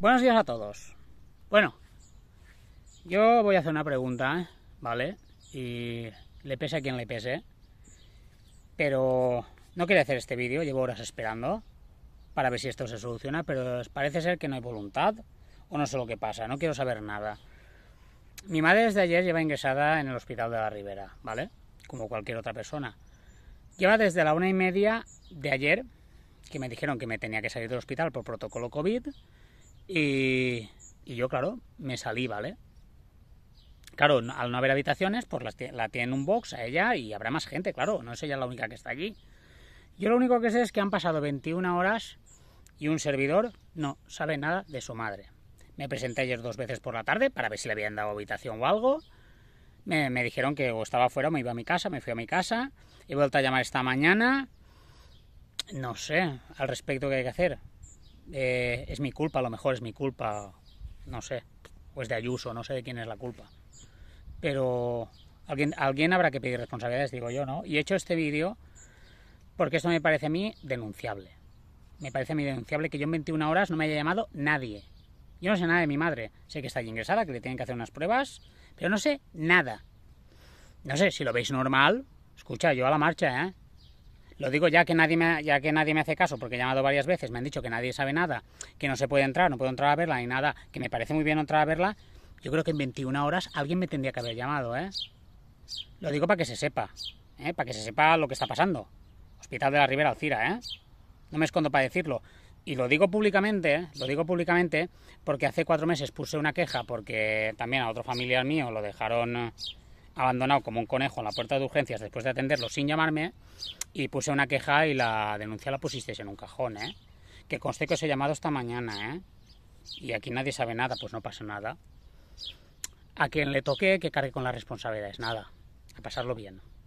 Buenos días a todos. Bueno, yo voy a hacer una pregunta, ¿vale? Y le pese a quien le pese. Pero no quería hacer este vídeo, llevo horas esperando para ver si esto se soluciona, pero parece ser que no hay voluntad o no sé lo que pasa, no quiero saber nada. Mi madre desde ayer lleva ingresada en el hospital de la Ribera, ¿vale? Como cualquier otra persona. Lleva desde la una y media de ayer, que me dijeron que me tenía que salir del hospital por protocolo COVID, y, yo, claro, me salí, ¿vale? Claro, al no haber habitaciones, pues la tienen un box a ella y habrá más gente, claro, no es ella la única que está allí. Yo lo único que sé es que han pasado 21 horas y un servidor no sabe nada de su madre. Me presenté ayer dos veces por la tarde para ver si le habían dado habitación o algo. Me, dijeron que o estaba fuera me iba a mi casa, me fui a mi casa. He vuelto a llamar esta mañana. No sé al respecto que hay que hacer. Eh, es mi culpa, a lo mejor es mi culpa, no sé, o es de Ayuso, no sé de quién es la culpa. Pero alguien, alguien habrá que pedir responsabilidades, digo yo, ¿no? Y he hecho este vídeo porque esto me parece a mí denunciable. Me parece a mí denunciable que yo en 21 horas no me haya llamado nadie. Yo no sé nada de mi madre. Sé que está allí ingresada, que le tienen que hacer unas pruebas, pero no sé nada. No sé, si lo veis normal, escucha, yo a la marcha, ¿eh? Lo digo ya que nadie me, ya que nadie me hace caso, porque he llamado varias veces, me han dicho que nadie sabe nada, que no se puede entrar, no puedo entrar a verla ni nada, que me parece muy bien entrar a verla. Yo creo que en 21 horas alguien me tendría que haber llamado, ¿eh? Lo digo para que se sepa, ¿eh? para que se sepa lo que está pasando. Hospital de la Ribera Alcira, ¿eh? No me escondo para decirlo. Y lo digo públicamente, ¿eh? lo digo públicamente, porque hace cuatro meses puse una queja porque también a otro familiar mío lo dejaron abandonado como un conejo en la puerta de urgencias después de atenderlo sin llamarme y puse una queja y la denuncia la pusisteis en un cajón, ¿eh? Que conste que os he llamado esta mañana, ¿eh? Y aquí nadie sabe nada, pues no pasa nada. A quien le toque, que cargue con las responsabilidades, nada. A pasarlo bien.